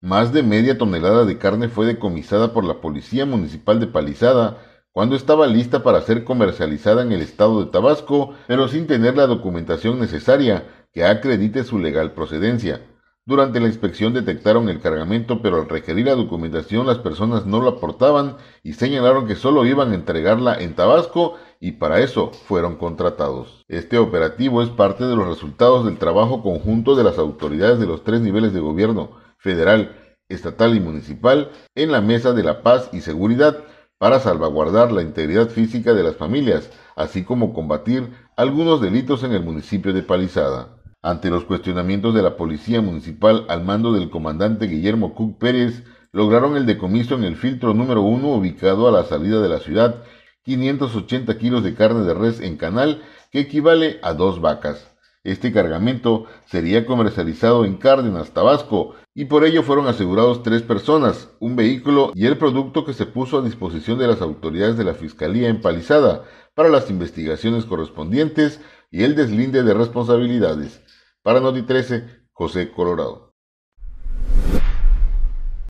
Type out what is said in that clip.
Más de media tonelada de carne fue decomisada por la Policía Municipal de Palizada cuando estaba lista para ser comercializada en el estado de Tabasco, pero sin tener la documentación necesaria que acredite su legal procedencia. Durante la inspección detectaron el cargamento, pero al requerir la documentación las personas no lo aportaban y señalaron que solo iban a entregarla en Tabasco y para eso fueron contratados. Este operativo es parte de los resultados del trabajo conjunto de las autoridades de los tres niveles de gobierno, federal, estatal y municipal en la Mesa de la Paz y Seguridad para salvaguardar la integridad física de las familias, así como combatir algunos delitos en el municipio de Palizada. Ante los cuestionamientos de la Policía Municipal al mando del comandante Guillermo Cook Pérez, lograron el decomiso en el filtro número uno ubicado a la salida de la ciudad, 580 kilos de carne de res en canal, que equivale a dos vacas. Este cargamento sería comercializado en Cárdenas, Tabasco, y por ello fueron asegurados tres personas, un vehículo y el producto que se puso a disposición de las autoridades de la Fiscalía Empalizada para las investigaciones correspondientes y el deslinde de responsabilidades. Para Noti 13, José Colorado.